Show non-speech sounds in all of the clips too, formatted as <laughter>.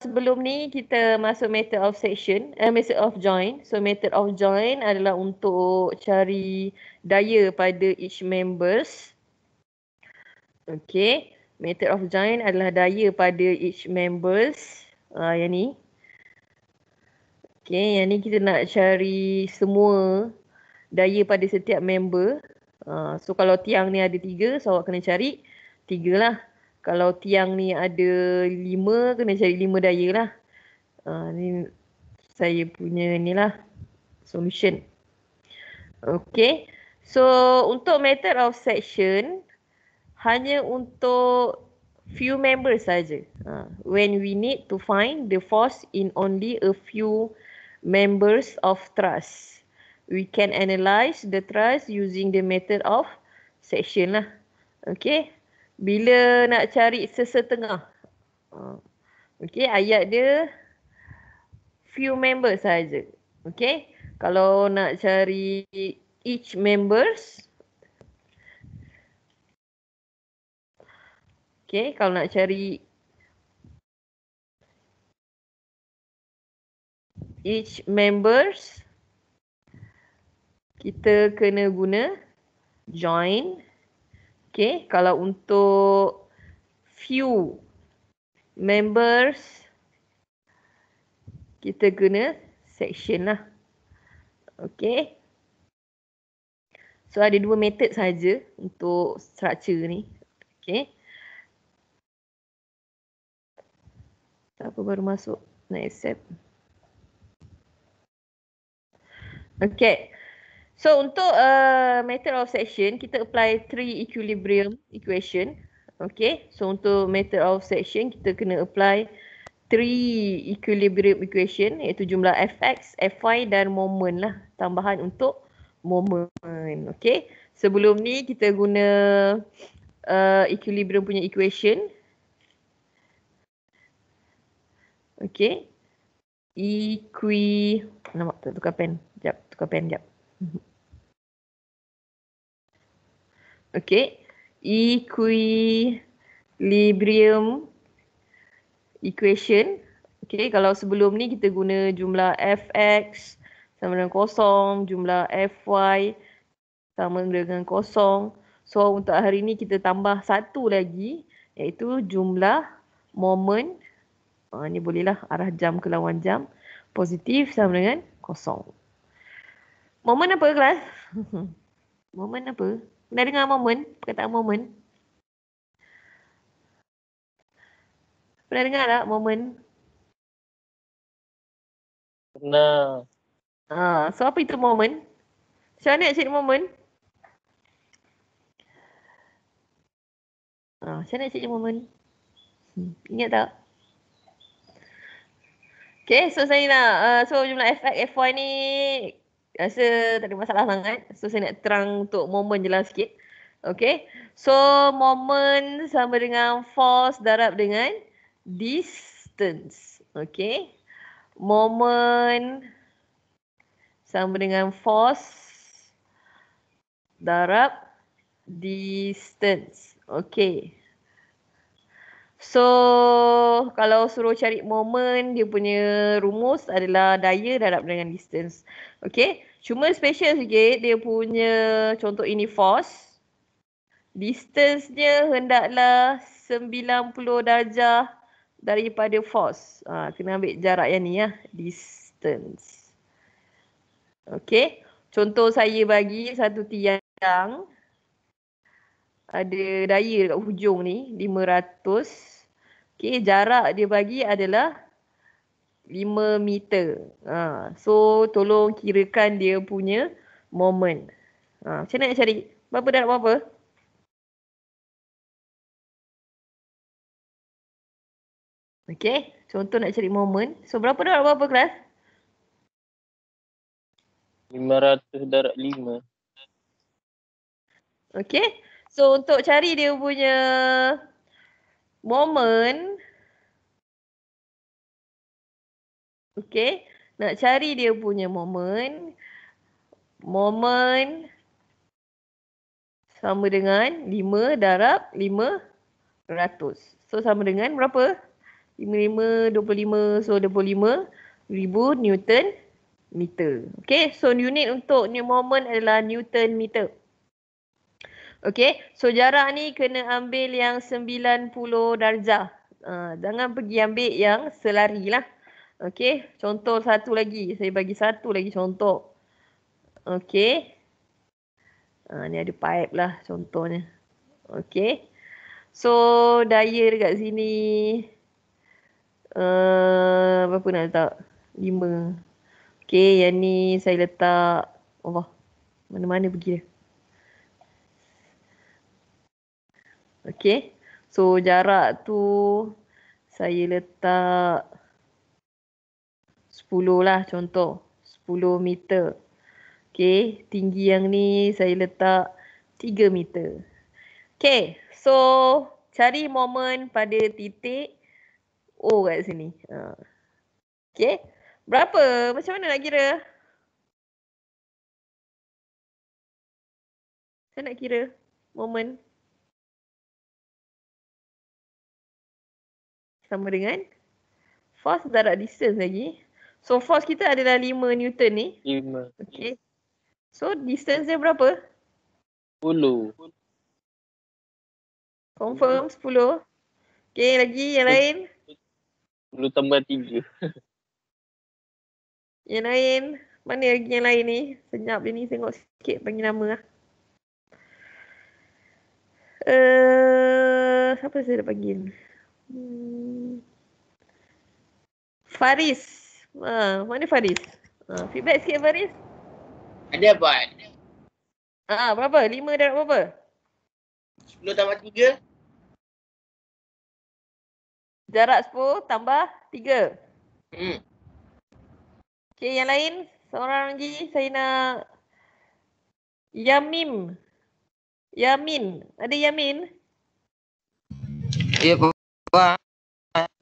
sebelum ni kita masuk method of section, eh, method of join. So method of join adalah untuk cari daya pada each members. Okay, method of join adalah daya pada each members. Uh, yang ni. Okay, yang ni kita nak cari semua daya pada setiap member. Uh, so kalau tiang ni ada tiga, so awak kena cari tiga lah kalau tiang ni ada lima, kena cari lima daya lah. Uh, ni saya punya ni lah solution. Okay. So untuk method of section, hanya untuk few members saja. Uh, when we need to find the force in only a few members of truss. We can analyze the truss using the method of section lah. Okay bila nak cari sesetengah. Ah. Okey, ayat dia few members saja. Okey. Kalau nak cari each members Okey, kalau nak cari each members kita kena guna join Okay, kalau untuk few members, kita guna section lah. Okay. So, ada dua method saja untuk structure ni. Okay. Apa baru masuk? Nak accept. Okay. So untuk uh, method of section, kita apply three equilibrium equation. Okay, so untuk method of section, kita kena apply three equilibrium equation iaitu jumlah fx, fy dan moment lah. Tambahan untuk moment. Okay, sebelum ni kita guna uh, equilibrium punya equation. Okay. Equi... Nampak tak? Tukar pen. Sekejap. Tukar pen sekejap. Mhm. Okay. Equilibrium equation. Okay, kalau sebelum ni kita guna jumlah fx sama dengan kosong, jumlah fy sama dengan kosong. So untuk hari ni kita tambah satu lagi iaitu jumlah momen. Uh, ha, ni bolehlah arah jam ke lawan jam. Positif sama dengan kosong. Momen apa kelas? <laughs> momen apa? Pernah dengar moment? Perkataan moment? Pernah dengar tak moment? Pernah. Ah, so apa itu moment? Macam mana nak cari moment? Ha, ah, macam mana cikgu momen? Hmm, ingat tak? Okay, so saya nak, uh, so jumlah FX, FY ni Rasa tak ada masalah sangat. So saya nak terang untuk moment jelas sikit. Okay. So momen sama dengan force darab dengan distance. Okay. Momen sama dengan force darab distance. Okay. So kalau suruh cari momen dia punya rumus adalah daya darab dengan distance. Okay. Cuma special sikit dia punya contoh ini force. Distance dia hendaklah 90 darjah daripada force. Ha, kena ambil jarak yang ni ya. Distance. Okay. Contoh saya bagi satu tiang. Ada daya dekat hujung ni 500. Okay jarak dia bagi adalah 5 meter. Ha. So tolong kirakan dia punya moment. Ha. Macam mana nak cari? Berapa darab nak berapa? Okay. Contoh nak cari moment. So berapa dah nak berapa kelas? 500 darat 5. Okay. So untuk cari dia punya moment Okay. Nak cari dia punya moment. Moment. Sama dengan 5 darab 500. So sama dengan berapa? 55, 25. So 25 ribu newton meter. Okay. So unit untuk new moment adalah newton meter. Okay. So jarak ni kena ambil yang 90 darjah. Uh, jangan pergi ambil yang selari lah. Okay, contoh satu lagi. Saya bagi satu lagi contoh. Okay, Ha, ni ada pipe lah contohnya. Okay, So, daya dekat sini. Uh, berapa nak letak? Lima. Okay, yang ni saya letak. Allah. Mana-mana pergi dia. Okey. So, jarak tu saya letak 10 lah contoh 10 meter Okay tinggi yang ni saya letak 3 meter Okay so cari momen pada titik O kat sini ha. Okay berapa macam mana nak kira Saya nak kira momen sama dengan force darat distance lagi So force kita adalah 5 Newton ni. 5. Okay. So distance dia berapa? 10. Confirm 10. Okay lagi yang lain? 10 tambah 3. <laughs> yang lain? Mana lagi yang lain ni? Senyap dia ni tengok sikit panggil nama lah. Uh, siapa saya nak panggil? Hmm. Faris. Ah, mana Faris? Ah, feedback sikit Faris. Ada buat. Ah, ha, berapa? 5 darab berapa? 10 tambah 3. Jarak 10 tambah 3. Hmm. Okey, yang lain seorang lagi saya nak yamin, Yamin. Ada Yamin? Ya, berapa?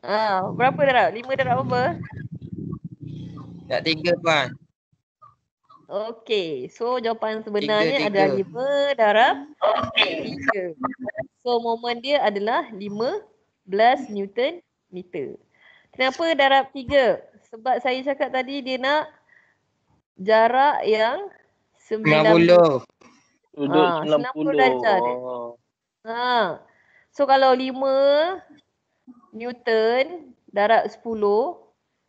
Ah, berapa darab? 5 darab berapa? Tak tiga puan. Okey. So jawapan sebenarnya tiga, tiga. adalah lima darab tiga. So momen dia adalah lima belas newton meter. Kenapa darab tiga? Sebab saya cakap tadi dia nak jarak yang sembilan puluh. Sudut ha, 90. 90 darjah Ha. So kalau lima Newton darab sepuluh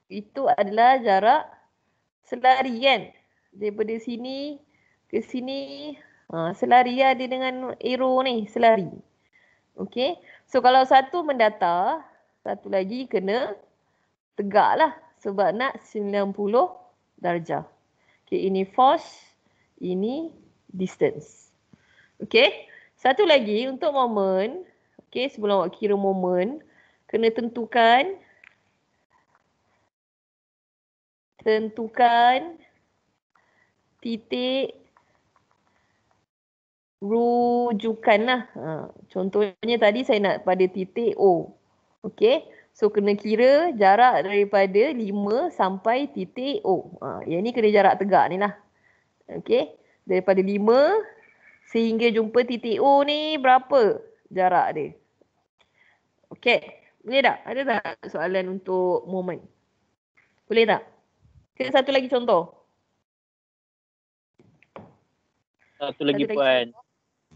itu adalah jarak selarian. kan daripada sini ke sini uh, selari dia dengan arrow ni selari Okay. so kalau satu mendata satu lagi kena tegak lah sebab nak 90 darjah okey ini force ini distance Okay. satu lagi untuk moment Okay. sebelum awak kira moment kena tentukan tentukan titik rujukan lah. Ha, contohnya tadi saya nak pada titik O. okey So kena kira jarak daripada 5 sampai titik O. Ha, yang ni kena jarak tegak ni lah. okey Daripada 5 sehingga jumpa titik O ni berapa jarak dia. okey Boleh tak? Ada tak soalan untuk moment? Boleh tak? Cik satu lagi contoh. Satu lagi satu puan.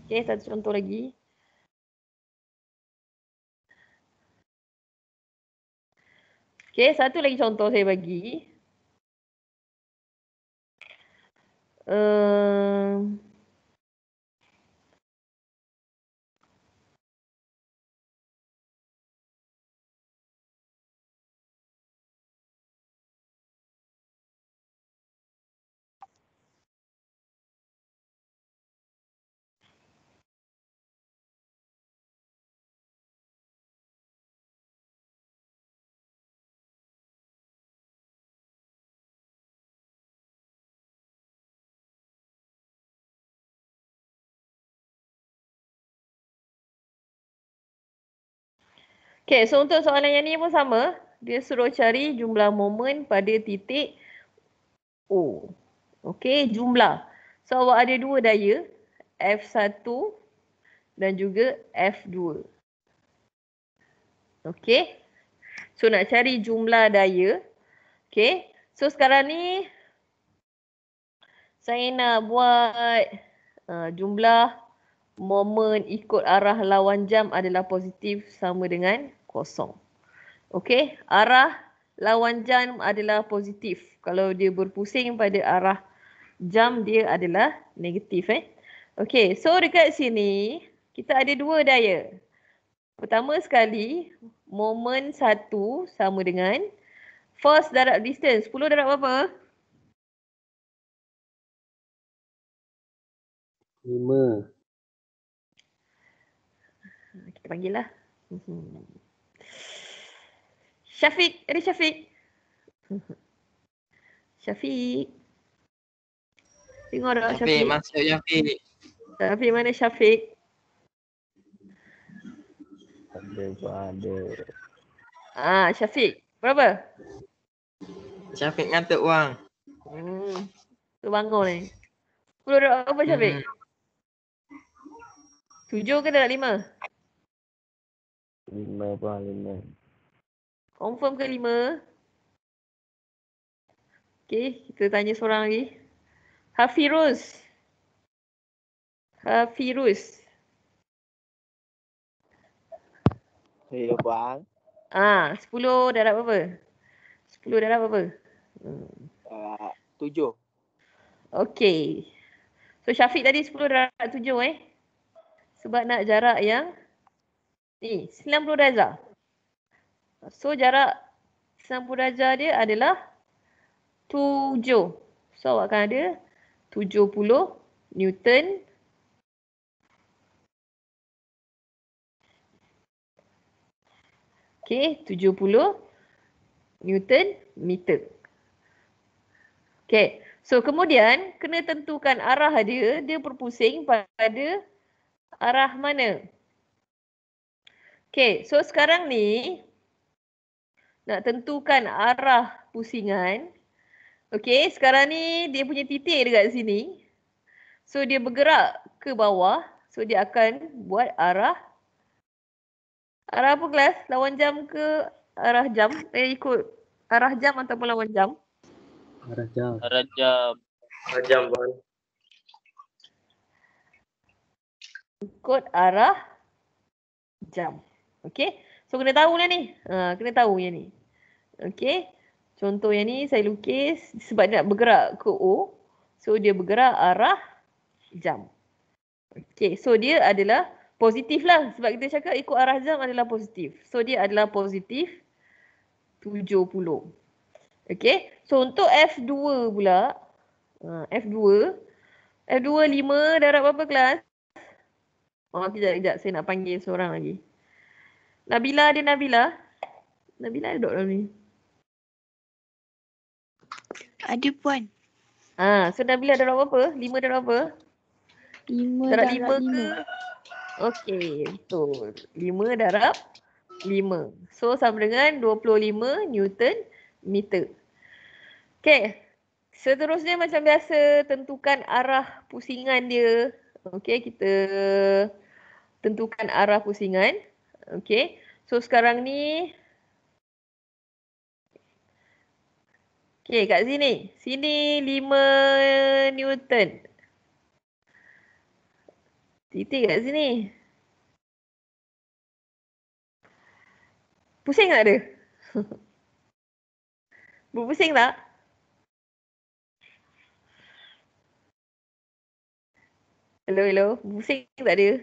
Okey, satu contoh lagi. Okey, satu lagi contoh saya bagi. Um, Okay, so untuk soalan yang ni pun sama. Dia suruh cari jumlah momen pada titik O. Okay, jumlah. So, awak ada dua daya. F1 dan juga F2. Okay. So, nak cari jumlah daya. Okay. So, sekarang ni saya nak buat uh, jumlah moment ikut arah lawan jam adalah positif sama dengan kosong. Okey, arah lawan jam adalah positif. Kalau dia berpusing pada arah jam dia adalah negatif eh. Okey, so dekat sini kita ada dua daya. Pertama sekali, moment satu sama dengan force darab distance. 10 darab apa? 5 panggil lah. Hmm. Syafiq, ada Syafiq? <laughs> Syafiq. Tengok tak Syafiq? Syafiq, masuk Syafiq. Syafiq mana Syafiq? Ada, ada. Ah, Syafiq, berapa? Syafiq ngantuk wang. Hmm. Tu bangun ni. Eh. 10 apa Syafiq? Hmm. 7 ke dah lima? Lima pun lima. Confirm ke lima? Okay, kita tanya seorang lagi. Hafiruz. Hafiruz. Hey, abang. Ah, sepuluh darab apa? Sepuluh darab apa? Ah, tujuh. Hmm. okay. So Syafiq tadi sepuluh darab tujuh eh. Sebab nak jarak yang 90 darjah. So jarak 90 darjah dia adalah 7. So awak akan ada 70 Newton. Okay, 70 Newton meter. Okay, so kemudian kena tentukan arah dia, dia berpusing pada arah mana? Okay, so sekarang ni nak tentukan arah pusingan. Okay, sekarang ni dia punya titik dekat sini. So dia bergerak ke bawah. So dia akan buat arah. Arah apa kelas? Lawan jam ke arah jam? Eh ikut arah jam ataupun lawan jam? Arah jam. Arah jam. Arah jam bang. Ikut arah jam. Okay, So kena tahu lah ni. Ha, kena tahu yang ni. Okay, Contoh yang ni saya lukis sebab dia nak bergerak ke O. So dia bergerak arah jam. Okay, So dia adalah positif lah. Sebab kita cakap ikut arah jam adalah positif. So dia adalah positif 70. Okay, So untuk F2 pula. F2. F2 5 darab berapa kelas? Oh, kejap, kejap. Saya nak panggil seorang lagi. Nabila ada Nabila? Nabila ada dalam ni? Ada puan. Ha, so Nabila ada berapa? Lima ada berapa? Lima darab lima. ke? Okey, betul. Lima darab lima. So sama dengan dua puluh lima Newton meter. Okay. seterusnya macam biasa tentukan arah pusingan dia. Okay, kita tentukan arah pusingan. Okay. So sekarang ni. Okay kat sini. Sini 5 Newton. Titik kat sini. Pusing tak ada? <laughs> Berpusing tak? Hello, hello. Pusing tak ada?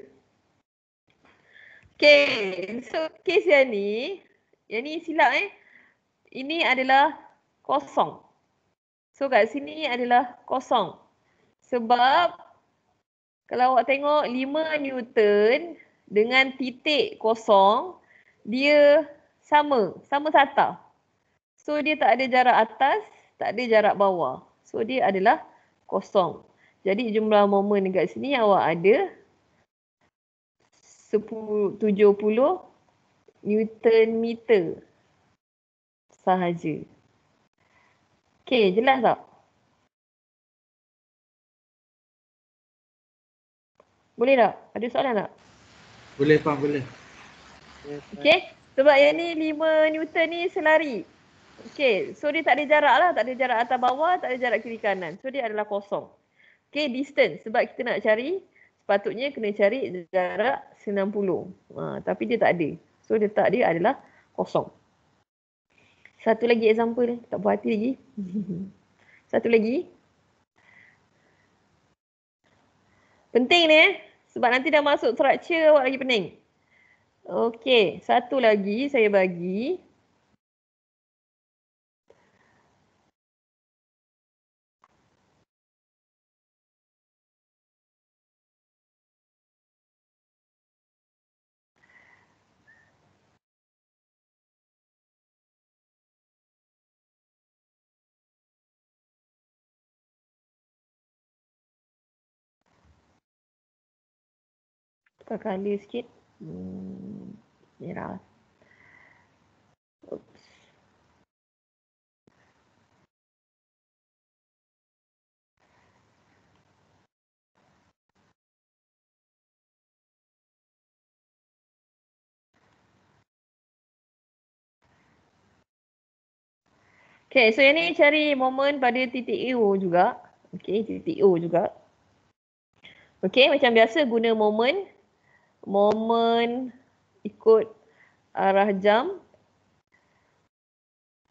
Okay, so kes yang ni, yang ni silap eh. Ini adalah kosong. So kat sini adalah kosong. Sebab kalau awak tengok 5 Newton dengan titik kosong, dia sama, sama sata. So dia tak ada jarak atas, tak ada jarak bawah. So dia adalah kosong. Jadi jumlah momen dekat sini awak ada 10, 70 Newton meter sahaja. Okey, jelas tak? Boleh tak? Ada soalan tak? Boleh, Pak. Boleh. Okey. Sebab yang ni 5 Newton ni selari. Okey. So dia tak ada jarak lah. Tak ada jarak atas bawah, tak ada jarak kiri kanan. So dia adalah kosong. Okey, distance. Sebab kita nak cari sepatutnya kena cari jarak 90. Uh, ha, tapi dia tak ada. So dia tak dia adalah kosong. Satu lagi example. Tak puas hati lagi. <laughs> Satu lagi. Penting ni eh. Sebab nanti dah masuk structure awak lagi pening. Okey. Satu lagi saya bagi. tukar color sikit. ni hmm, merah. Oops. Okay, so yang ni cari momen pada titik O juga. Okay, titik O juga. Okay, macam biasa guna momen moment ikut arah jam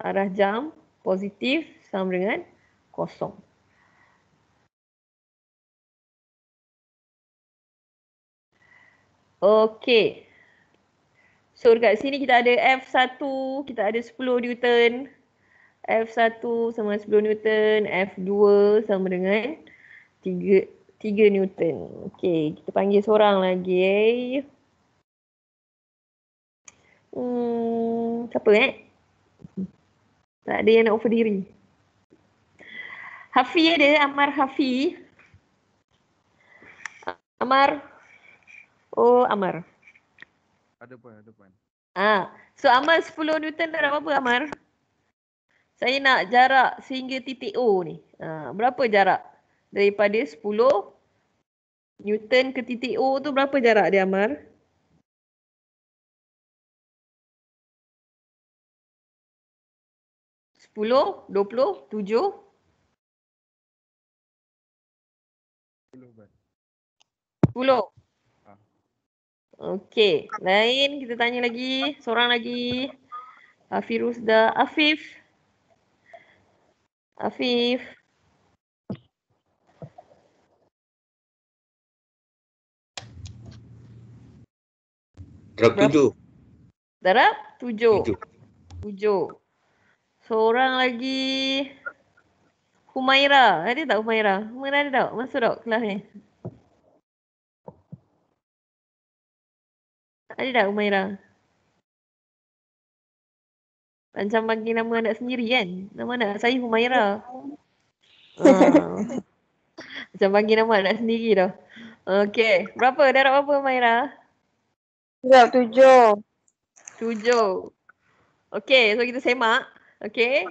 arah jam positif sama dengan kosong okey so dekat sini kita ada F1 kita ada 10 Newton F1 sama 10 Newton F2 sama dengan 3 Tiga Newton. Okey, kita panggil seorang lagi. Eh. Hmm, siapa eh? Tak ada yang nak offer diri. Hafi ada, Amar Hafi. Amar. Oh, Amar. Ada pun, ada pun. Ah, ha, so Amar 10 Newton tak ada apa-apa, Amar? Saya nak jarak sehingga titik O ni. Ah, berapa jarak? daripada 10 Newton ke titik O tu berapa jarak dia Amar? Sepuluh, dua puluh, tujuh. Sepuluh. Okey, lain kita tanya lagi. Seorang lagi. Afif Afif. Afif. Darab tujuh. Darab tujuh. tujuh. Seorang lagi. Humaira. Ada eh, tak Humaira? Humaira ada tak? Masuk tak kelas ni? Ada tak Humaira? Macam bagi nama anak sendiri kan? Nama anak saya Humaira. Uh. <laughs> Macam bagi nama anak sendiri tau. Okay. Berapa? Darab apa Humaira? Humaira? ya tujuh. Tujuh. Okay, so kita semak. Okay.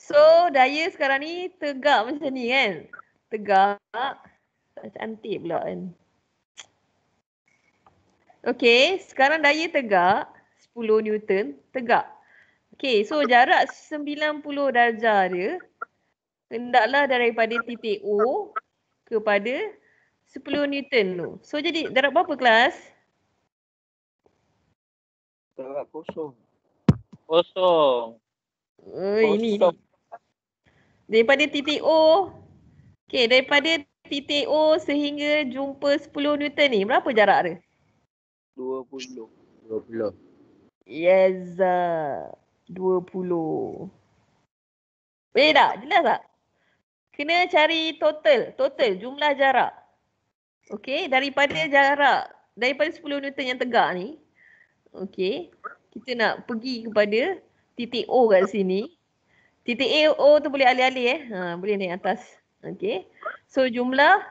So, Daya sekarang ni tegak macam ni kan? Tegak. Cantik pula kan? Okay, sekarang Daya tegak. 10 Newton. Tegak. Okay, so jarak 90 darjah dia hendaklah daripada titik O kepada 10 Newton tu. So jadi darab berapa kelas? Setakat kosong. Kosong. Oh, ini. Daripada titik O. Okey, daripada titik O sehingga jumpa 10 Newton ni, berapa jarak dia? 20. 20. Yes. Ah. Uh, 20. Boleh tak? Jelas tak? Kena cari total. Total. Jumlah jarak. okay Daripada jarak. Daripada 10 Newton yang tegak ni. Okay. Kita nak pergi kepada titik O kat sini. Titik A, O tu boleh alih-alih eh. Ha, boleh naik atas. Okay. So jumlah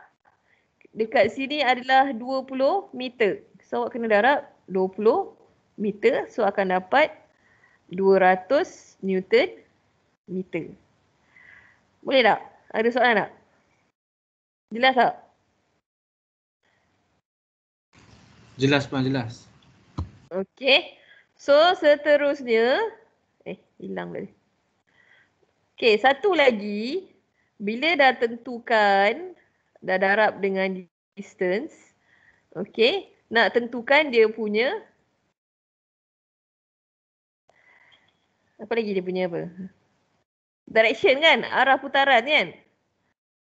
dekat sini adalah 20 meter. So awak kena darab 20 meter. So akan dapat 200 newton meter. Boleh tak? Ada soalan tak? Jelas tak? Jelas pun jelas. Okay, So seterusnya eh hilang tadi. Okay, satu lagi bila dah tentukan dah darab dengan distance. okay. nak tentukan dia punya apa lagi dia punya apa? Direction kan? Arah putaran kan?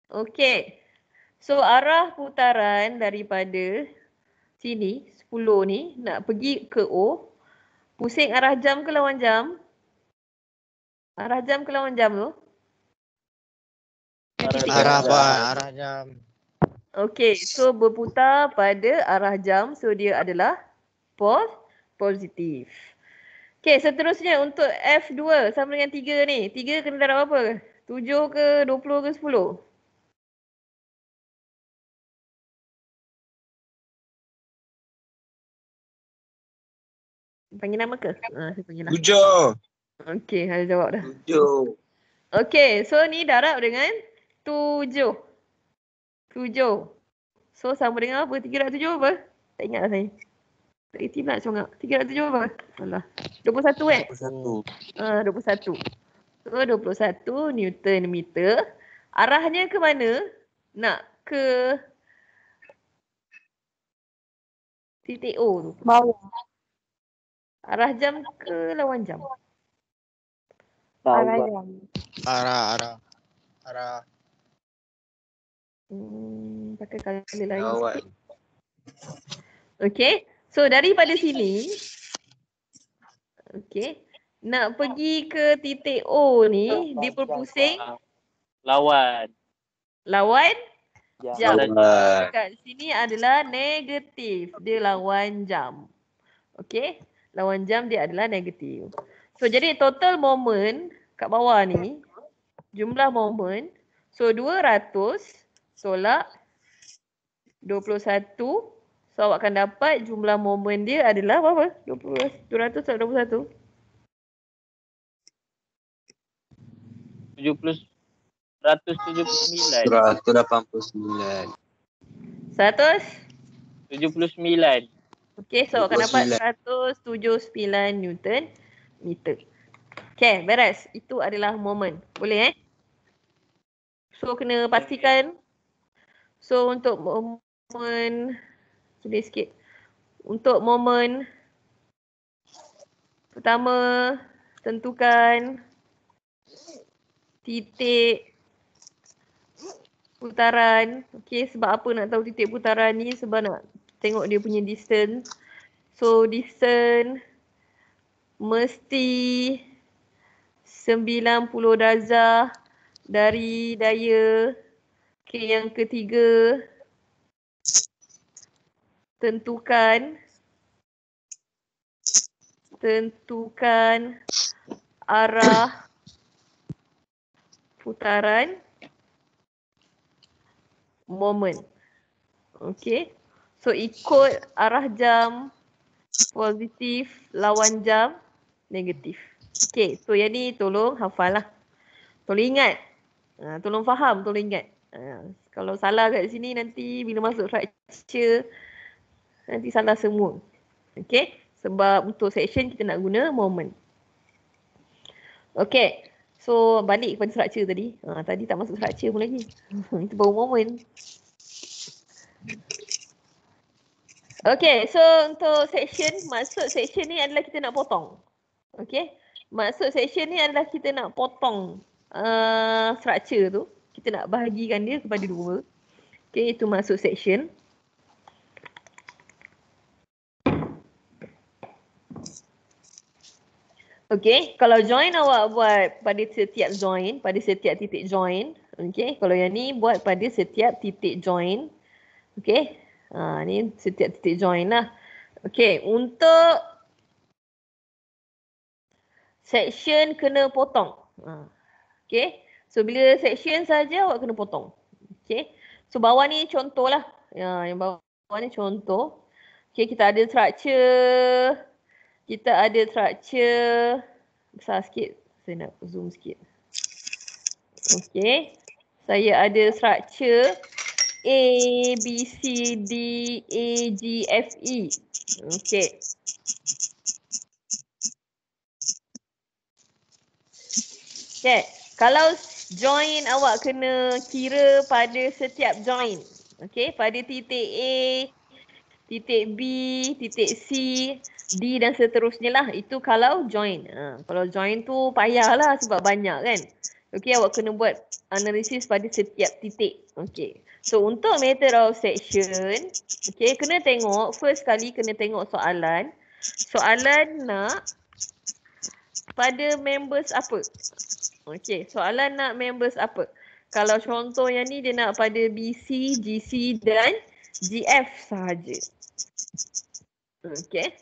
Okay, So arah putaran daripada sini 10 ni nak pergi ke O. Pusing arah jam ke lawan jam? Arah jam ke lawan jam tu? Arah apa? Arah jam. Okay, so berputar pada arah jam. So dia adalah pos positif. Okay, seterusnya untuk F2 sama dengan 3 ni. 3 kena darab apa? 7 ke 20 ke 10? 7. Panggil nama ke? Ha, panggil nama. Ah, lah. Ujo. Okey, saya jawab dah. Ujo. Okey, so ni darab dengan tujuh. Tujuh. So sama dengan apa? Tiga ratus tujuh apa? Tak ingat lah saya. Tak kerti pula congak. Tiga ratus tujuh apa? Alah. Dua puluh satu eh? Ah, dua puluh satu. So dua puluh satu newton meter. Arahnya ke mana? Nak ke titik O tu. Bawah. Arah jam ke lawan jam? Arah jam. Arah, arah. Arah. Hmm, pakai kali lain Lawan. Okay. So daripada sini. Okay. Nak pergi ke titik O ni. Lawan, dia berpusing. Lawan. Lawan. Jam. Lawan. Kat sini adalah negatif. Dia lawan jam. Okay lawan jam dia adalah negatif. So jadi total moment kat bawah ni jumlah moment so 200 tolak 21 so awak akan dapat jumlah moment dia adalah berapa? 200 tolak 21 70 179 189 100 79 Okay, so akan dapat 179 Newton meter. Okay, beres. Itu adalah moment. Boleh eh? So, kena pastikan. So, untuk moment, sedih sikit. Untuk moment, pertama, tentukan titik putaran. Okay, sebab apa nak tahu titik putaran ni? Sebab nak tengok dia punya distance. So distance mesti 90 darjah dari daya. Okay yang ketiga tentukan tentukan arah putaran moment. Okay. So ikut arah jam positif lawan jam negatif. Okay, so yang ni tolong hafal lah. Tolong ingat. Ha, tolong faham, tolong ingat. Ha, kalau salah kat sini nanti bila masuk fracture, nanti salah semua. Okay, sebab untuk section kita nak guna moment. Okay, so balik kepada structure tadi. Ha, tadi tak masuk structure pun lagi. <laughs> Itu baru moment. Okay, so untuk section, masuk section ni adalah kita nak potong. Okay, Masuk section ni adalah kita nak potong uh, structure tu. Kita nak bahagikan dia kepada dua. Okay, itu masuk section. Okay, kalau join awak buat pada setiap join, pada setiap titik join. Okay, kalau yang ni buat pada setiap titik join. Okay. Ha, ni setiap titik join lah. Okey, untuk section kena potong. Ha. Okey, so bila section saja awak kena potong. Okey, so bawah ni contohlah. Ya, yang bawah ni contoh. Okey, kita ada structure. Kita ada structure. Besar sikit. Saya nak zoom sikit. Okey, saya ada structure. A, B, C, D, A, e, G, F, E. Okay. Okay. Kalau join awak kena kira pada setiap join. Okay. Pada titik A, titik B, titik C, D dan seterusnya lah. Itu kalau join. Ha. Kalau join tu payahlah sebab banyak kan. Okay. Okay, awak kena buat analisis pada setiap titik. Okay. So, untuk method of section, okay, kena tengok. First kali kena tengok soalan. Soalan nak pada members apa? Okay, soalan nak members apa? Kalau contoh yang ni dia nak pada BC, GC dan GF sahaja. Okay.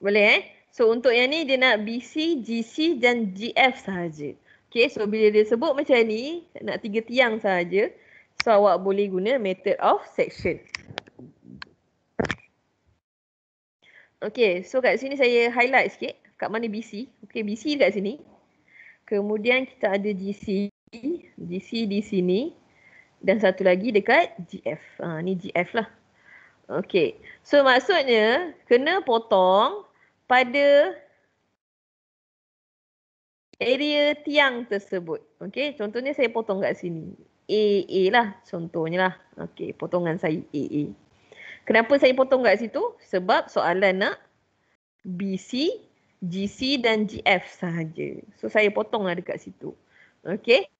Boleh eh? So untuk yang ni dia nak BC, GC dan GF sahaja. Okay so bila dia sebut macam ni nak tiga tiang sahaja. So awak boleh guna method of section. Okay so kat sini saya highlight sikit kat mana BC. Okay BC kat sini. Kemudian kita ada GC. GC di sini. Dan satu lagi dekat GF. Ha, ah, ni GF lah. Okay. So maksudnya kena potong pada area tiang tersebut. Okey, contohnya saya potong kat sini. AA lah contohnya lah. Okey, potongan saya AA. Kenapa saya potong kat situ? Sebab soalan nak BC, GC dan GF sahaja. So saya potong lah dekat situ. Okey.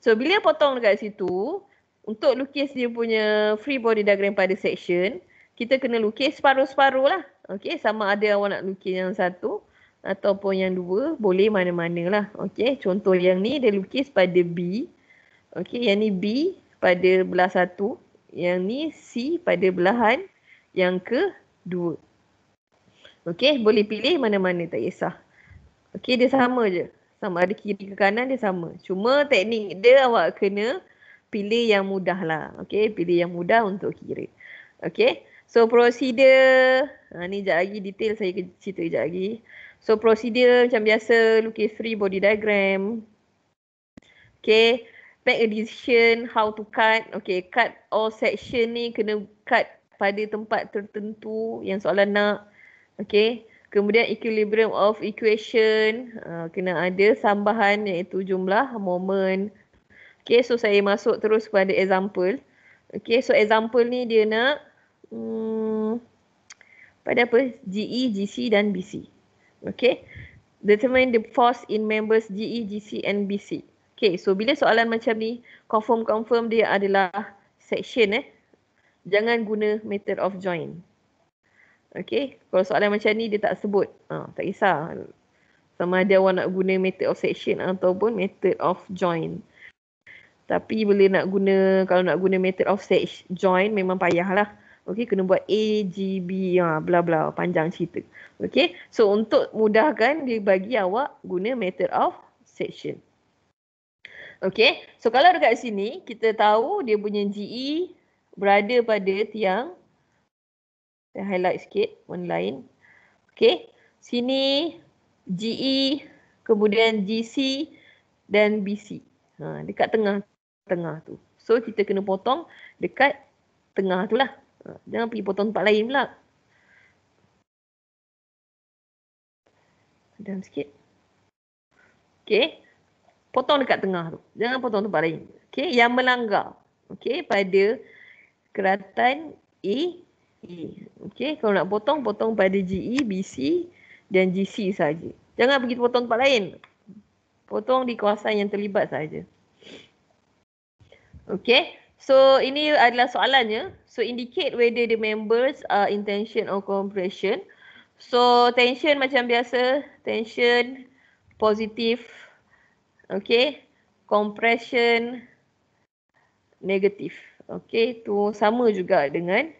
So bila potong dekat situ, untuk lukis dia punya free body diagram pada section, kita kena lukis separuh-separuh lah. Okey, sama ada awak nak lukis yang satu ataupun yang dua, boleh mana-mana lah. Okey, contoh yang ni dia lukis pada B. Okey, yang ni B pada belah satu. Yang ni C pada belahan yang ke dua. Okey, boleh pilih mana-mana tak kisah. Okey, dia sama je. Sama ada kiri ke kanan dia sama. Cuma teknik dia awak kena pilih yang mudah lah. Okey, pilih yang mudah untuk kiri. Okey. So prosedur, ha, ni sekejap lagi detail saya cerita sekejap lagi. So prosedur macam biasa lukis free body diagram. Okay, make a decision how to cut. Okay, cut all section ni kena cut pada tempat tertentu yang soalan nak. Okay, kemudian equilibrium of equation. Ha, kena ada sambahan iaitu jumlah, moment. Okay, so saya masuk terus pada example. Okay, so example ni dia nak hmm, pada apa? GE, GC dan BC. Okay. Determine the force in members GE, GC and BC. Okay, so bila soalan macam ni, confirm-confirm dia adalah section eh. Jangan guna method of join. Okay, kalau soalan macam ni dia tak sebut. Ha, tak kisah. Sama ada awak nak guna method of section ataupun method of join. Tapi boleh nak guna, kalau nak guna method of section, join memang payah lah. Okey, kena buat A, G, B, ha, bla bla, panjang cerita. Okey, so untuk mudahkan dia bagi awak guna method of section. Okey, so kalau dekat sini kita tahu dia punya GE berada pada tiang. Saya highlight sikit one lain. Okey, sini GE, kemudian GC dan BC. Ha, dekat tengah-tengah tu. So kita kena potong dekat tengah tu lah. Jangan pergi potong tempat lain pula. Padam sikit. Okey. Potong dekat tengah tu. Jangan potong tempat lain. Okey. Yang melanggar. Okey. Pada keratan E. E. Okey. Kalau nak potong, potong pada G, E, B, C dan G, C saja. Jangan pergi potong tempat lain. Potong di kawasan yang terlibat saja. Okey. So ini adalah soalannya. So indicate whether the members are tension or compression. So tension macam biasa, tension positif. Okay. Compression negatif. Okay. Tu sama juga dengan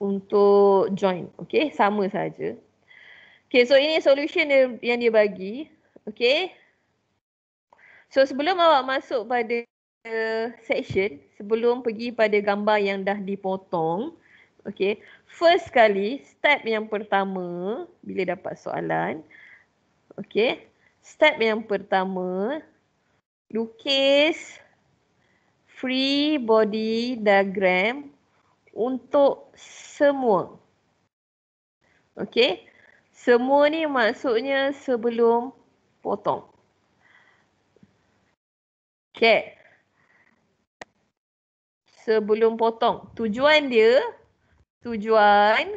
untuk joint. Okay. Sama saja. Okay. So ini solution yang dia bagi. Okay. So sebelum awak masuk pada section sebelum pergi pada gambar yang dah dipotong. Okay. First sekali, step yang pertama bila dapat soalan. Okay. Step yang pertama, lukis free body diagram untuk semua. Okay. Semua ni maksudnya sebelum potong. Okay sebelum potong. Tujuan dia, tujuan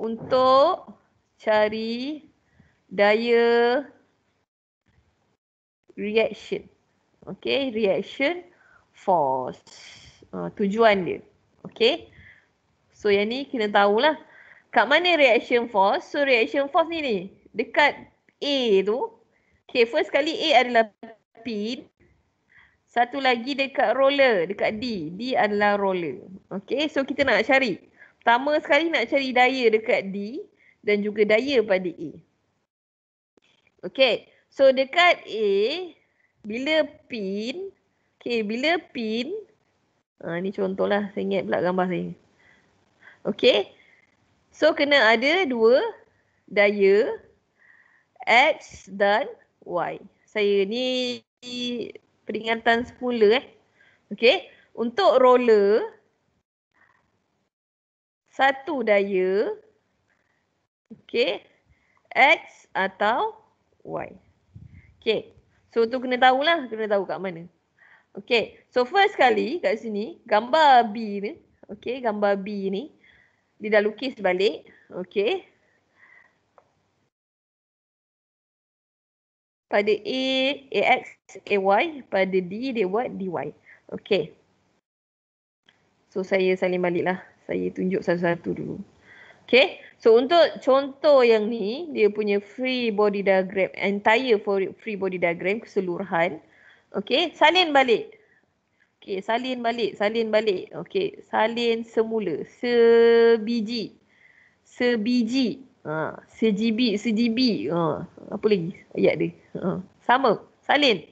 untuk cari daya reaction. Okay, reaction force. Uh, tujuan dia. Okay. So yang ni kena tahulah. Kat mana reaction force? So reaction force ni ni. Dekat A tu. Okay, first kali A adalah pin. Satu lagi dekat roller, dekat D. D adalah roller. Okay, so kita nak cari. Pertama sekali nak cari daya dekat D dan juga daya pada A. Okay, so dekat A, bila pin, okay, bila pin, ha, ni contohlah, saya ingat pula gambar saya. Okay, so kena ada dua daya, X dan Y. Saya ni peringatan semula eh. Okey, untuk roller satu daya okey x atau y. Okey. So tu kena tahulah, kena tahu kat mana. Okey. So first kali kat sini gambar B ni, okey gambar B ni dia dah lukis balik. Okey. pada A, AX, AY, pada D, dia buat DY. Okay. So saya saling lah. Saya tunjuk satu-satu dulu. Okay. So untuk contoh yang ni, dia punya free body diagram, entire for free body diagram keseluruhan. Okay. Salin balik. Okay. Salin balik. Salin balik. Okay. Salin semula. Sebiji. Sebiji. Ha, CGB, CGB. Uh, ha, apa lagi ayat dia? Uh, sama. Salin.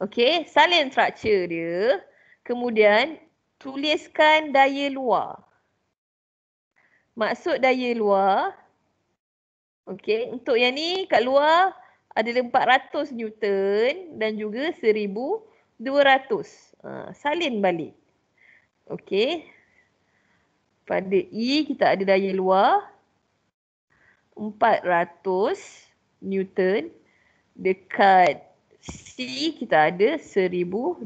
Okey, salin structure dia. Kemudian tuliskan daya luar. Maksud daya luar. Okey, untuk yang ni kat luar ada 400 Newton dan juga 1200. Uh, salin balik. Okey. Pada E kita ada daya luar. 400 Newton. Dekat C kita ada 1200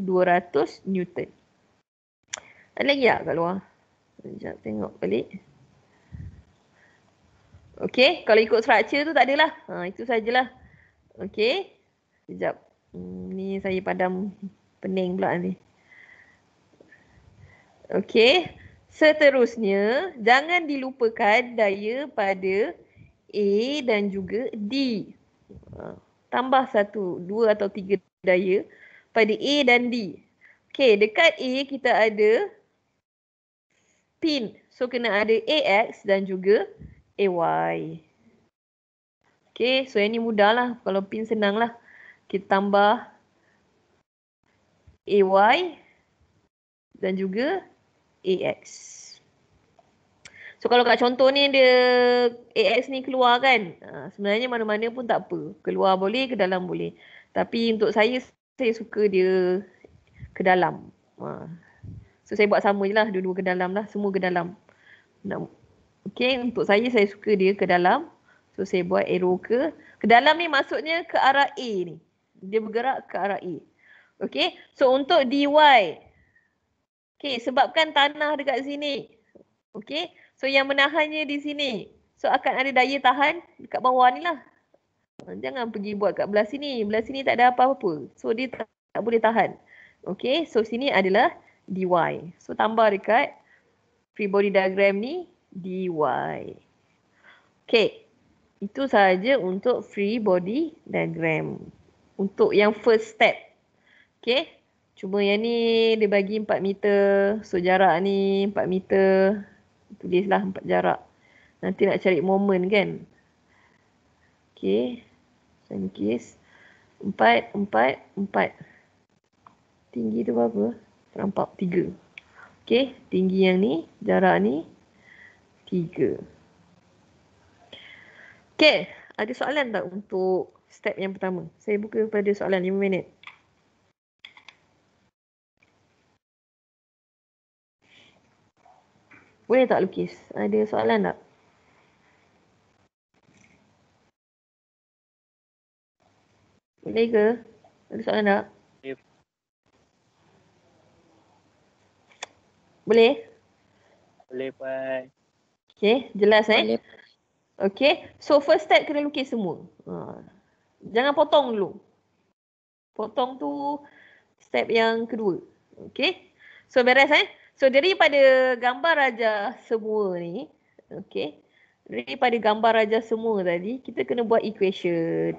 Newton. Ada lagi tak kat luar? Sekejap tengok balik. Okay, kalau ikut structure tu tak adalah. Ha, itu sajalah. Okay. Sekejap. Hmm, ni saya padam pening pula ni. Okay. Seterusnya, jangan dilupakan daya pada A dan juga D. Ha, tambah satu, dua atau tiga daya pada A dan D. Okey, dekat A kita ada pin. So kena ada AX dan juga AY. Okey, so yang ni lah Kalau pin senang lah Kita tambah AY dan juga AX. So kalau kat contoh ni dia AX ni keluar kan ah, sebenarnya mana-mana pun tak apa. Keluar boleh, ke dalam boleh. Tapi untuk saya, saya suka dia ke dalam. Ah. So saya buat sama je lah, dua-dua ke dalam lah, semua ke dalam. Okay, untuk saya, saya suka dia ke dalam. So saya buat arrow ke. Ke dalam ni maksudnya ke arah A ni. Dia bergerak ke arah A. Okay, so untuk DY. Okay, sebabkan tanah dekat sini. Okay, So yang menahannya di sini. So akan ada daya tahan kat bawah ni lah. Jangan pergi buat kat belah sini. Belah sini tak ada apa-apa. So dia tak, tak boleh tahan. Okay. So sini adalah dy. So tambah dekat free body diagram ni dy. Okay. Itu sahaja untuk free body diagram. Untuk yang first step. Okay. Cuma yang ni dia bagi 4 meter. So jarak ni 4 meter. Tulislah empat jarak. Nanti nak cari moment kan. Okay. Sengkis. Empat, empat, empat. Tinggi tu berapa? Terampak tiga. Okay. Tinggi yang ni, jarak ni. Tiga. Okay. Ada soalan tak untuk step yang pertama? Saya buka pada soalan lima minit. Boleh tak lukis? Ada soalan tak? Boleh ke? Ada soalan tak? Boleh? Boleh, Pai. Okay, jelas eh? Okay, so first step kena lukis semua. Ha. Jangan potong dulu. Potong tu step yang kedua. Okay, so beres eh? So daripada gambar raja semua ni, okay. Daripada gambar raja semua tadi, kita kena buat equation.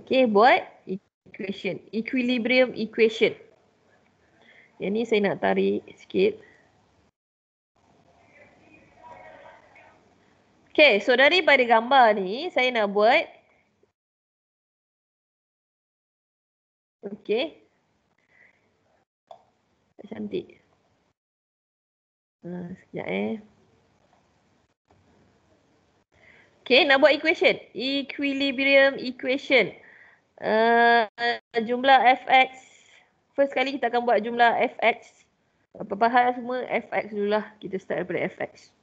Okay, buat equation. Equilibrium equation. Yang ni saya nak tarik sikit. Okay, so daripada gambar ni, saya nak buat. Okay. Cantik. Ha, sekejap eh. Okay, nak buat equation. Equilibrium equation. Uh, jumlah fx. First kali kita akan buat jumlah fx. Apa bahan semua fx dululah. Kita start daripada fx.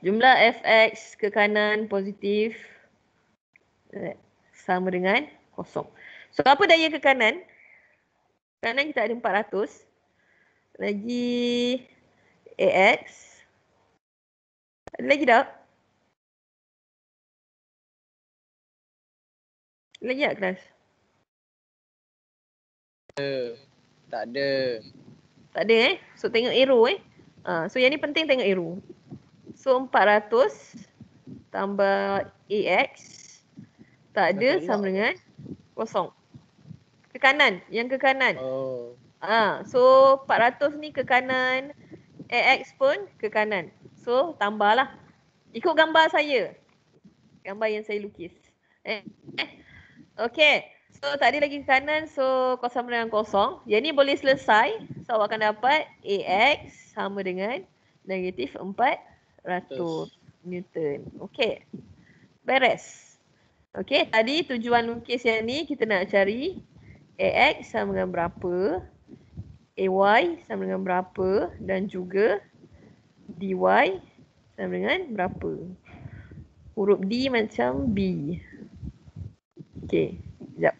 Jumlah fx ke kanan positif sama dengan kosong. So apa daya ke kanan? Kanan kita ada 400 lagi AX. Ada lagi tak? Lagi tak kelas? tak ada. Tak ada eh? So tengok arrow eh. Uh, so yang ni penting tengok arrow. So 400 tambah AX tak ada sama dengan kosong. Ke kanan, yang ke kanan. Oh. Ah, so 400 ni ke kanan. AX pun ke kanan. So tambahlah. Ikut gambar saya. Gambar yang saya lukis. Eh. eh. Okay. So tadi lagi ke kanan. So kosong dengan kosong. Yang ni boleh selesai. So awak akan dapat AX sama dengan negatif 400 Newton. Okay. Beres. Okay. Tadi tujuan lukis yang ni kita nak cari AX sama dengan berapa. AY sama dengan berapa dan juga DY sama dengan berapa. Huruf D macam B. Okay, sekejap.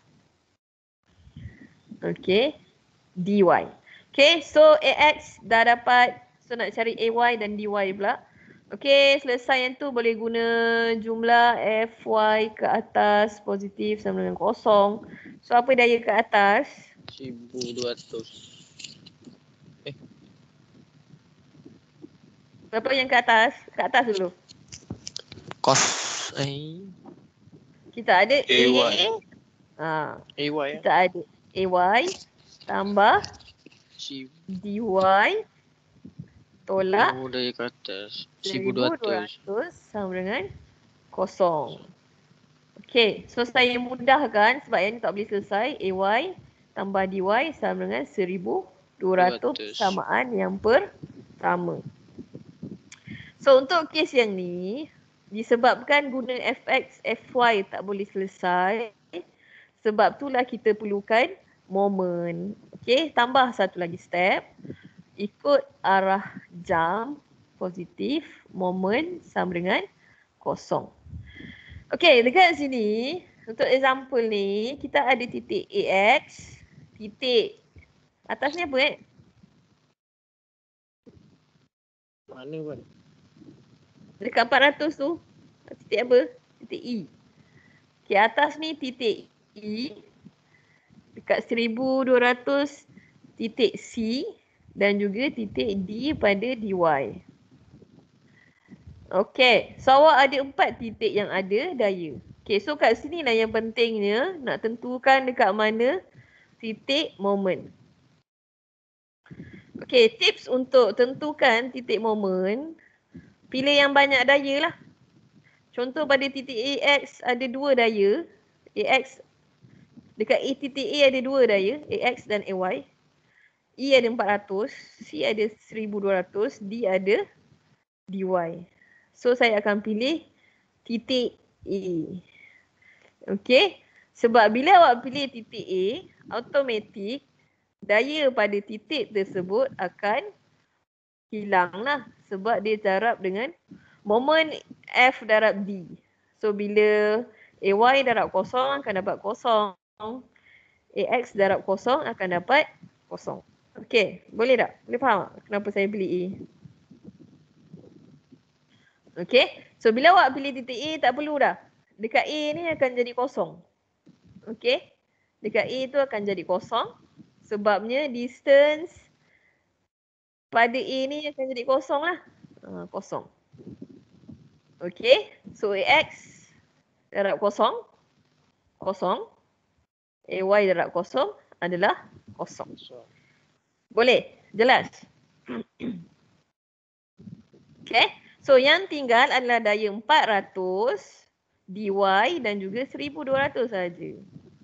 Okay, DY. Okay, so AX dah dapat. So nak cari AY dan DY pula. Okay, selesai yang tu boleh guna jumlah FY ke atas positif sama dengan kosong. So apa daya ke atas? 1200. Berapa yang ke atas? Ke atas dulu. Kos A. Eh. Kita ada A. A. Ha. A. A. Kita ada A. Y. Tambah. C. D. Y. Tolak. Oh, dari ke atas. 1200. Sama dengan kosong. Okay, so saya mudahkan sebab yang ni tak boleh selesai. AY tambah DY sama dengan 1200 200. samaan yang pertama. So untuk kes yang ni disebabkan guna fx fy tak boleh selesai sebab itulah kita perlukan moment. Okey, tambah satu lagi step. Ikut arah jam positif moment sama dengan kosong. Okey, dekat sini untuk example ni kita ada titik ax titik atasnya apa eh? Mana buat Dekat 400 tu titik apa? Titik E. Ke okay, atas ni titik E. Dekat 1200 titik C dan juga titik D pada DY. Okay, so awak ada empat titik yang ada daya. Okay, so kat sini lah yang pentingnya nak tentukan dekat mana titik moment. Okay, tips untuk tentukan titik moment pilih yang banyak daya lah. Contoh pada titik AX ada dua daya. AX dekat A titik A ada dua daya. AX dan AY. E ada 400, C ada 1200, D ada DY. So saya akan pilih titik A. Okay. Sebab bila awak pilih titik A, automatik daya pada titik tersebut akan hilanglah sebab dia darab dengan moment F darab D. So bila AY darab kosong akan dapat kosong. AX darab kosong akan dapat kosong. Okay boleh tak? Boleh faham tak kenapa saya pilih A? Okay so bila awak pilih titik A tak perlu dah. Dekat A ni akan jadi kosong. Okay. Dekat A tu akan jadi kosong. Sebabnya distance pada A ni akan jadi kosong lah. Uh, kosong. Okay. So AX darab kosong. Kosong. AY darab kosong adalah kosong. Boleh? Jelas? <clears throat> okay. So yang tinggal adalah daya 400 dy dan juga 1200 saja.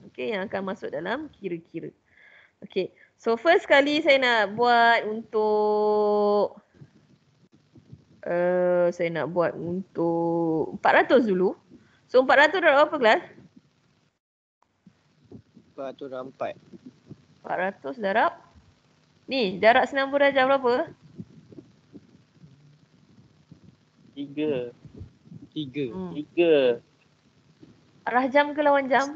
Okey yang akan masuk dalam kira-kira. Okey. So first kali saya nak buat untuk uh, saya nak buat untuk 400 dulu. So 400 dalam apa kelas? 400 dalam 4. 400 darab. Ni, darab 60 darjah berapa? 3. 3. 3. Arah jam ke lawan jam?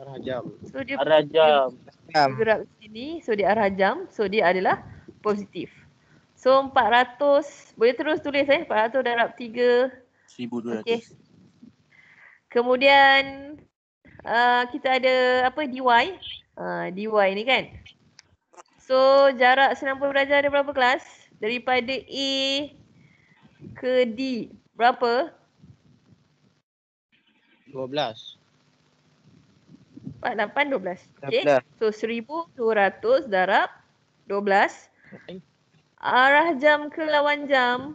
Arah jam. So arah jam. Dia, positivity. So dia arah jam. So dia adalah positif. So 400, boleh terus tulis eh. 400 darab 3. 1200. Okay. Kemudian uh, kita ada apa dy. Uh, dy ni kan. So jarak senang pun belajar ada berapa kelas? Daripada A ke D berapa? 12. Empat 4 8 12. Okey. So ratus darab dua belas. Arah jam ke lawan jam?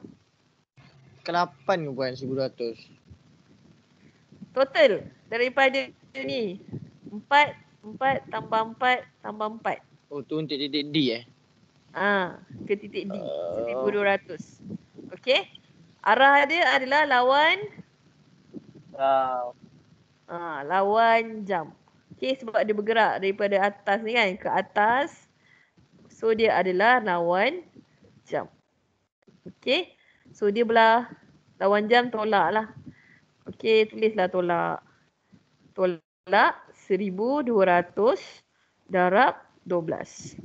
Ke 8 ke puan ratus. Total daripada ni empat empat tambah empat tambah empat. Oh tu untuk titik D eh? Ah, ke titik D. Oh. seribu dua ratus. Okay Arah dia adalah lawan Wow. Ah, lawan jam. Okay sebab dia bergerak daripada atas ni kan ke atas. So dia adalah lawan jam. Okay. So dia belah lawan jam tolak lah. Okay tulislah tolak. Tolak 1200 darab 12.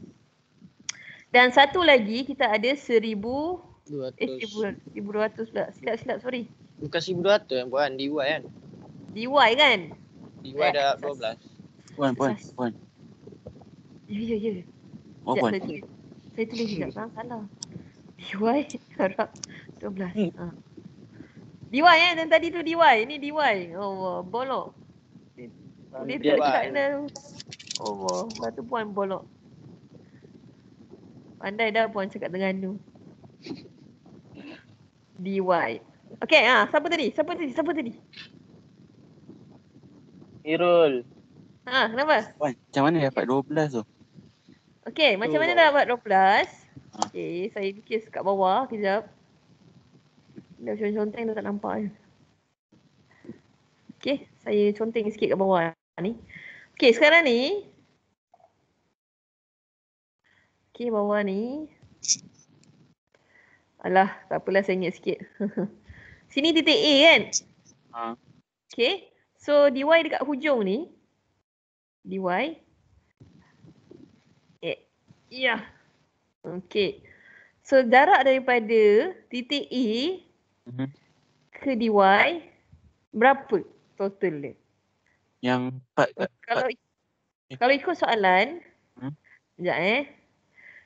Dan satu lagi kita ada 1000 200. Eh, 1200 pula. Silap-silap, sorry. Bukan 1200 yang buat kan? DY kan? DY kan? DY dah 12. Ouais, ouais, ça, ouais. Oui, oui, oui. Oh, ouais. Ça a été les jardins, ça, là. Diwai, alors, tu blagues. Mm. Diwai, hein, yang tadi tu Diwai. Ini Diwai. Oh, bolok. Ini tu China. Oh, lepas tu puan bolok. Pandai dah puan cakap dengan tu. DY. Okay, ha, ah, siapa tadi? Siapa tadi? Siapa tadi? Irul. Ha, kenapa? macam mana dapat 12 tu? Okey, macam mana dapat 12? Ha. Okay, saya kis kat bawah kejap. Dah macam conteng dah tak nampak kan. Okey, saya conteng sikit kat bawah ni. Okay, sekarang ni Okay, bawah ni Alah, tak apalah saya ingat sikit. <laughs> Sini titik A kan? Ha. Okey. So, dy dekat hujung ni, dy. Eh, ya. Yeah. Yeah. Okey. So jarak daripada titik E mm-hmm. ke dy berapa total dia? Yang 4 so, kalau eh. kalau ikut soalan hmm? Sekejap eh.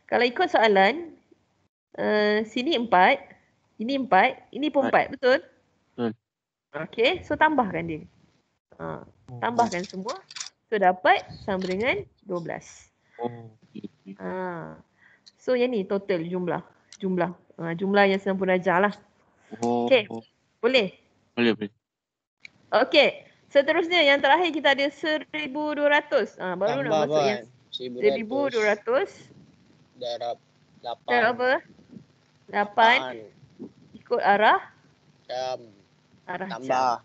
Kalau ikut soalan uh, sini empat, ini empat, ini pun empat, betul? Betul. Okey, so tambahkan dia. Ha, tambahkan semua. So dapat sama dengan 12. Oh. Ha. So yang ni total jumlah. Jumlah. Ha, jumlah yang sedang pun ajar lah. Oh. Okay. Oh. Boleh? Boleh, boleh. Okay. Seterusnya yang terakhir kita ada 1,200. Ha, baru Tambah nak masuk bang. yang 1,200. Darab. 8. Dan apa? 8. 8. Ikut arah? Jam. Arah Tambah. jam.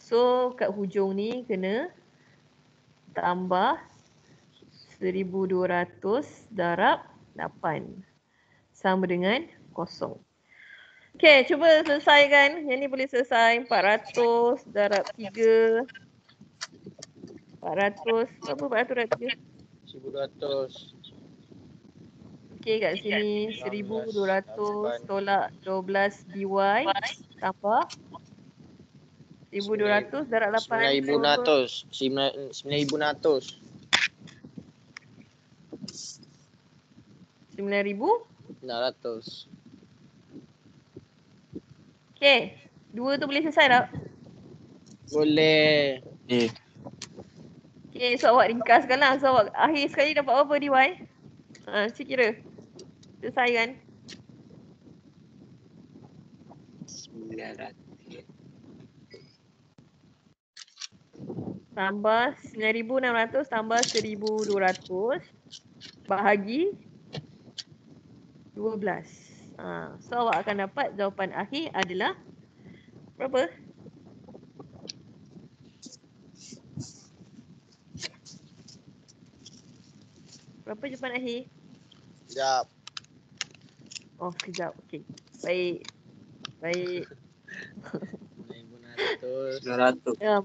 So kat hujung ni kena? tambah 1200 darab 8 sama dengan kosong. Okey, cuba selesaikan. Yang ni boleh selesai 400 darab 3 400 berapa 400 darab 3? 1200 Okey kat sini 1200 tolak 12 dy tambah 1200 darat 800 9600 okay dua tu boleh selesai tak? Boleh. okay eh. Okey, so awak ringkaskanlah. So awak akhir sekali dapat apa DY? Ha, saya kira. Selesai kan? 900 tambah 9600 tambah 1200 bahagi 12. Ha, so awak akan dapat jawapan akhir adalah berapa? Berapa jawapan akhir? Sekejap. Oh, sekejap. Okey. Baik. Baik. 900. <laughs> 900. Ya.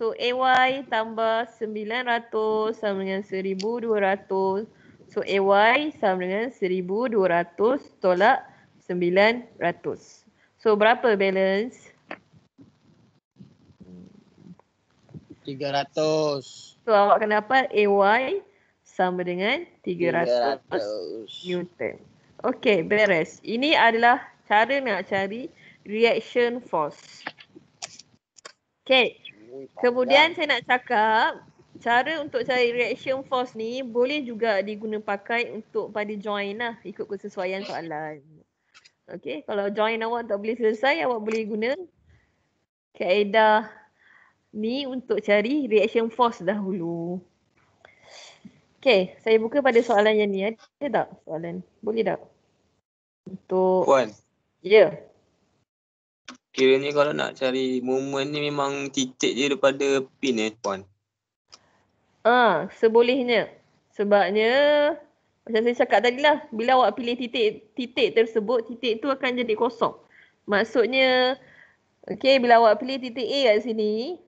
So AY tambah 900 sama dengan 1200. So AY sama dengan 1200 tolak 900. So berapa balance? 300. So awak akan dapat AY sama dengan 300, 300. Newton. Okey, beres. Ini adalah cara nak cari reaction force. Okay. Kemudian saya nak cakap cara untuk cari reaction force ni boleh juga diguna pakai untuk pada join lah ikut kesesuaian soalan. Okay kalau join awak tak boleh selesai awak boleh guna kaedah ni untuk cari reaction force dahulu. Okay saya buka pada soalan yang ni ada tak soalan? Boleh tak? Untuk Puan. Ya. Yeah. Kira ni kalau nak cari momen ni memang titik dia daripada pin eh puan. Ah, sebolehnya. Sebabnya macam saya cakap tadi lah, bila awak pilih titik titik tersebut, titik tu akan jadi kosong. Maksudnya okey bila awak pilih titik A kat sini,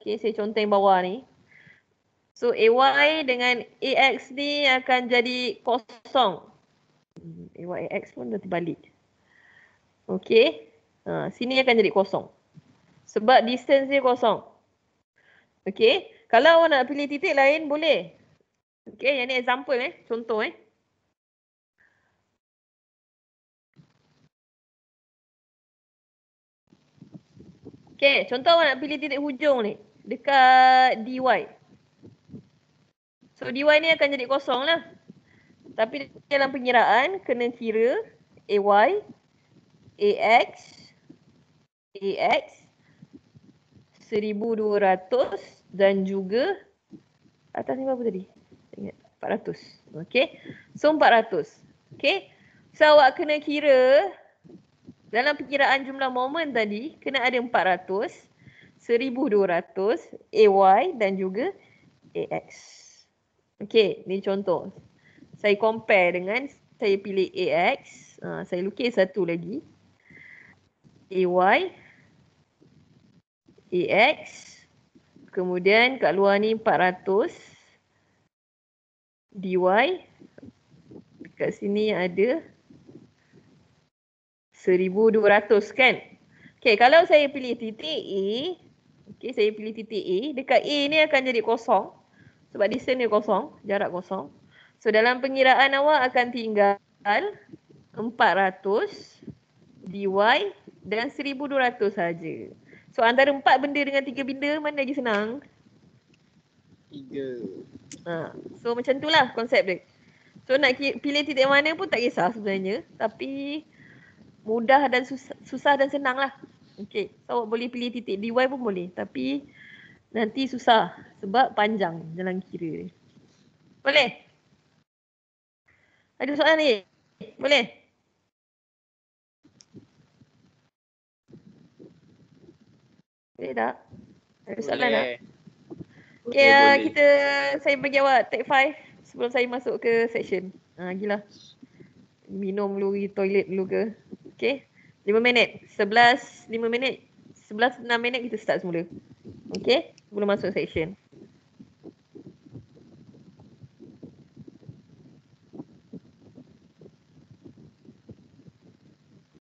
okey saya conteng bawah ni. So AY dengan AX ni akan jadi kosong. Hmm, AY AX pun dah terbalik. Okey, Ha, sini akan jadi kosong. Sebab distance dia kosong. Okay. Kalau awak nak pilih titik lain boleh. Okay. Yang ni example eh. Contoh eh. Okay. Contoh awak nak pilih titik hujung ni. Dekat dy. So dy ni akan jadi kosong lah. Tapi dalam pengiraan kena kira ay, ax, AX 1200 dan juga atas ni berapa tadi? Ingat 400. Okey. So 400. Okey. So awak kena kira dalam perkiraan jumlah momen tadi kena ada 400, 1200, AY dan juga AX. Okey, ni contoh. Saya compare dengan saya pilih AX. Uh, ah, saya lukis satu lagi. AY AX. E kemudian kat luar ni 400 DY. Kat sini ada 1200 kan? Okay, kalau saya pilih titik A. Okay, saya pilih titik A. Dekat A ni akan jadi kosong. Sebab distance ni kosong. Jarak kosong. So, dalam pengiraan awak akan tinggal 400 DY dan 1200 saja. So antara empat benda dengan tiga benda mana je senang? Tiga. Ha. So macam tu lah konsep dia. So nak pilih titik mana pun tak kisah sebenarnya. Tapi mudah dan susah, susah dan senang lah. Okay. So awak boleh pilih titik DY pun boleh. Tapi nanti susah sebab panjang jalan kira. Boleh? Ada soalan lagi? Boleh? Eh, boleh tak? Boleh. Tak? Okay, ah, boleh. kita saya bagi take five sebelum saya masuk ke section. Ha, uh, gila. Minum dulu toilet dulu ke. Okay. Lima minit. Sebelas, lima minit. Sebelas, enam minit kita start semula. Okay. Sebelum masuk section.